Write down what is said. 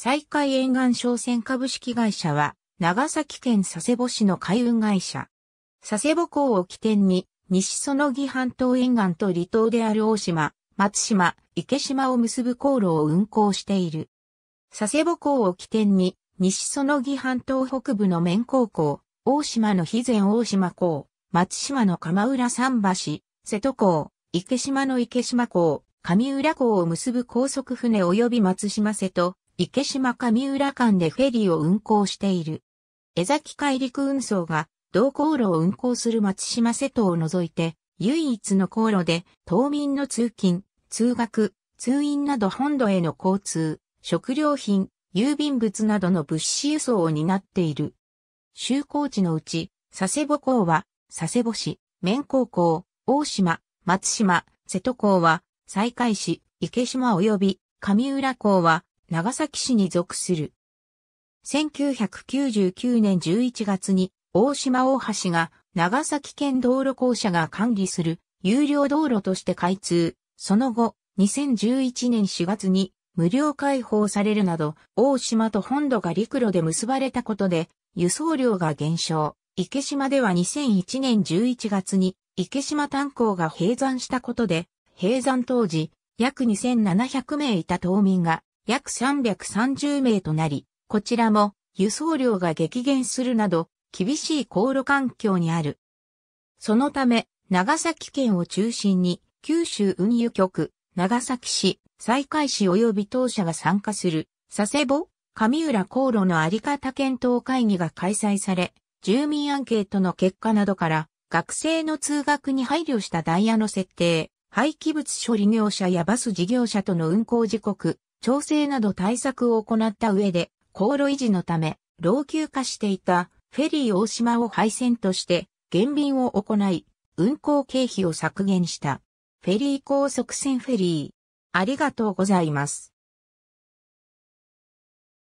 西海沿岸商船株式会社は、長崎県佐世保市の海運会社。佐世保港を起点に、西園木半島沿岸と離島である大島、松島、池島を結ぶ航路を運航している。佐世保港を起点に、西園木半島北部の面高港、大島の肥前大島港、松島の鎌浦桟橋、瀬戸港、池島の池島港、上浦港を結ぶ高速船及び松島瀬戸、池島上浦間でフェリーを運航している。江崎海陸運送が同航路を運航する松島瀬戸を除いて唯一の航路で島民の通勤、通学、通院など本土への交通、食料品、郵便物などの物資輸送を担っている。就航地のうち、佐世保港は、佐世保市、綿高港、大島、松島、瀬戸港は、西海市、池島及び上浦港は、長崎市に属する。1999年11月に大島大橋が長崎県道路公社が管理する有料道路として開通。その後、2011年4月に無料開放されるなど、大島と本土が陸路で結ばれたことで、輸送量が減少。池島では2001年11月に池島炭鉱が閉山したことで、閉山当時、約2700名いた島民が約330名となり、こちらも輸送量が激減するなど、厳しい航路環境にある。そのため、長崎県を中心に、九州運輸局、長崎市、西海市及び当社が参加する、佐世保、上浦航路のあり方検討会議が開催され、住民アンケートの結果などから、学生の通学に配慮したダイヤの設定、廃棄物処理業者やバス事業者との運行時刻、調整など対策を行った上で、航路維持のため、老朽化していたフェリー大島を廃線として減便を行い、運行経費を削減した。フェリー高速船フェリー。ありがとうございます。